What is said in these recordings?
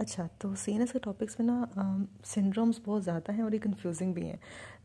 अच्छा तो C N S के टॉपिक्स में ना सिंड्रोम्स um, बहुत ज़्यादा हैं और ये कन्फ्यूजिंग भी हैं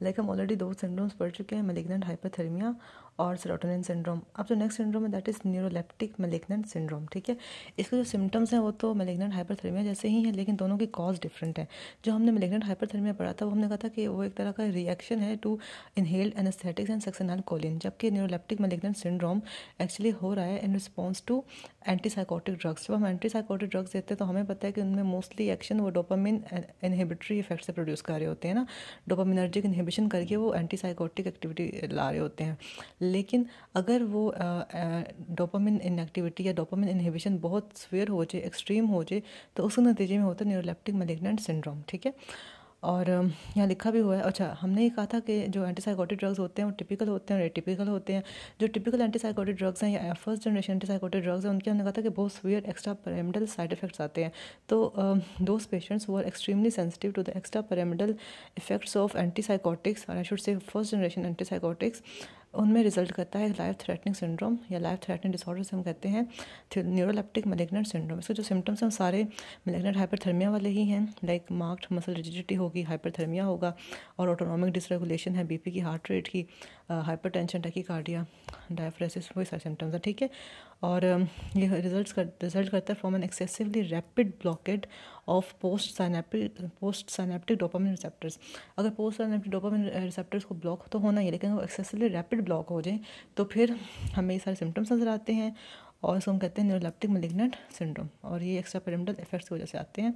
लाइक हम ऑलरेडी दो सिंड्रोम्स पढ़ चुके हैं मेलिग्नेंट हाइपरथर्मिया और सेरोटोनिन सिंड्रोम अब जो नेक्स्ट सिंड्रोम है that is neuroleptic malignant syndrome ठीक है इसके जो सिम्टम्स हैं वो तो मेलिग्नेंट हाइपरथर्मिया जैसे ही हैं लेकिन दोनों की कॉज डिफरेंट है जो हमने मेलिग्नेंट हाइपरथर्मिया पढ़ा था वो हमने कहा था कि वो एक तरह का रिएक्शन है to inhaled anaesthetics and succinylcholine जबकि न्यूरोलेप्टिक मेलिग्नेंट सिंड्रोम एक्चुअली हो रहा है in response to antipsychotic drugs जब हम एंटीसाइकोटिक ड्रग्स देते हैं तो हमें पता है कि उनमें में मोस्टली एक्शन वो डोपामिन इनहिबिटरी इफेक्ट से प्रोड्यूस कर रहे होते हैं ना डोपामिनर्जिक इनहिबिशन करके वो एंटी साइकोटिक एक्टिविटी ला रहे होते हैं लेकिन अगर वो डोपामिन इनएक्टिविटी या डोपामिन इनहिबिशन बहुत स्वेयर हो जाए एक्सट्रीम हो जाए तो उसके नतीजे में होता है न्यूरोलेप्टिक मलिग्नेंट सिंड्रोम ठीक है और यहाँ लिखा भी हुआ है अच्छा हमने ये कहा था कि जो एंटीसाइकोटिक ड्रग्स होते हैं वो टिपिकल होते हैं और एटिपिकल होते हैं जो टिपिकल एंटीसाइकोटिक ड्रग्स हैं या फर्स्ट जनरेशन एंटीसाइकोटिक ड्रग्स हैं उनके हमने कहा था कि बहुत severe extrapyramidal side effects आते हैं तो दोज पेशेंट्स वो are extremely sensitive to the extrapyramidal effects of antipsychotics और I should say first generation antipsychotics उनमें रिजल्ट करता है लाइफ थ्रेटनिंग सिंड्रोम या लाइफ थ्रेटनिंग डिसऑर्डर से हम कहते हैं न्यूरोलेप्टिक मलेगनेट सिंड्रोम इसके जो सिम्टम्स हैं सारे मलेगनेट हाइपरथर्मिया वाले ही हैं लाइक मार्क्ड मसल रिजिडिटी होगी हाइपरथर्मिया होगा और ऑटोनॉमिक डिसरेगुलेशन है बीपी की हार्ट रेट की हाइपर टेंशन कार्डिया डायफ्रेसिस वही सारे सिम्टम्स हैं ठीक है और ये रिजल्ट कर रिजल्ट करता है from an excessively rapid blockade of postsynaptic postsynaptic dopamine receptors अगर पोस्ट साइनेप्टिक डोपामिन रिसेप्टर्स को ब्लॉक तो होना ही लेकिन वो एक्सेसिवली रैपिड ब्लॉक हो जाए तो फिर हमें ये सारे सिम्टम्स नज़र आते हैं और इसको हम कहते हैं न्यूरोलेप्टिक मलिग्नेंट सिंड्रोम और ये एक्स्ट्रा पेरिमेंटल इफेक्ट्स की वजह से आते हैं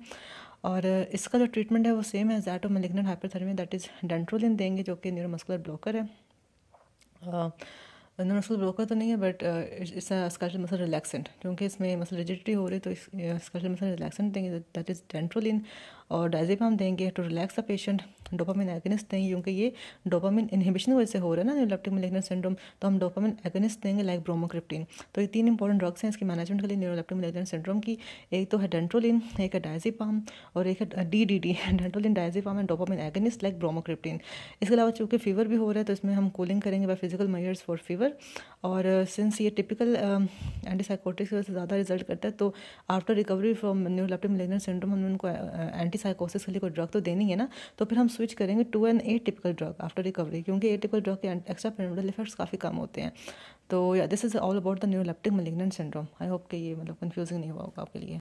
और इसका जो ट्रीटमेंट है वो सेम है that of malignant hyperthermia that is dantrolene देंगे जो कि न्यूरोमस्कुलर ब्लॉकर है हाँ। नर्सल ब्रोकर तो नहीं है बट uh, इस स्कल्चर मसल रिलैक्सेंट क्योंकि इसमें मसल रिजिडिटी हो रही है तो स्कल्चर मसल रिलैक्सेंट देंगे दैट इज़ डेंट्रल इन और डाइजेपाम देंगे to relax the patient dopamine agonist देंगे क्योंकि ये डोपामिन इनहिबिशन की वजह से हो रहा है ना न्यूरोलेप्टिक मिलेगनेंट सिंड्रोम तो हम डोपामिन एगनिस्ट देंगे लाइक ब्रोमोक्रिप्टिन तो ये तीन इंपॉर्टेंट ड्रग्स हैं इसके मैनेजमेंट के लिए न्यूरोलेप्टिक मिलेगनेंट सिंड्रोम की एक तो है डेंट्रोलिन एक है डाइजेपाम और एक है D D D dantrolene diazepam and dopamine agonist like bromocriptine इसके अलावा चूंकि फीवर भी हो रहा है तो इसमें हम कूलिंग करेंगे by physical measures for fever और सिंस uh, ये टिपिकल एंटीसाइकोटिक्स um, की से ज़्यादा रिजल्ट करता है तो after recovery from neuroleptic malignant syndrome हमने उनको एंटीसाइकोसिस uh, के लिए कोई ड्रग तो देनी है ना तो फिर हम स्विच करेंगे to an atypical drug after recovery क्योंकि ए टिपिकल ड्रग के एक्स्ट्रा पेरेंटल इफेक्ट्स काफ़ी कम होते हैं तो this is all about the neuroleptic malignant syndrome I hope कि ये मतलब कन्फ्यूजिंग नहीं हुआ होगा आपके लिए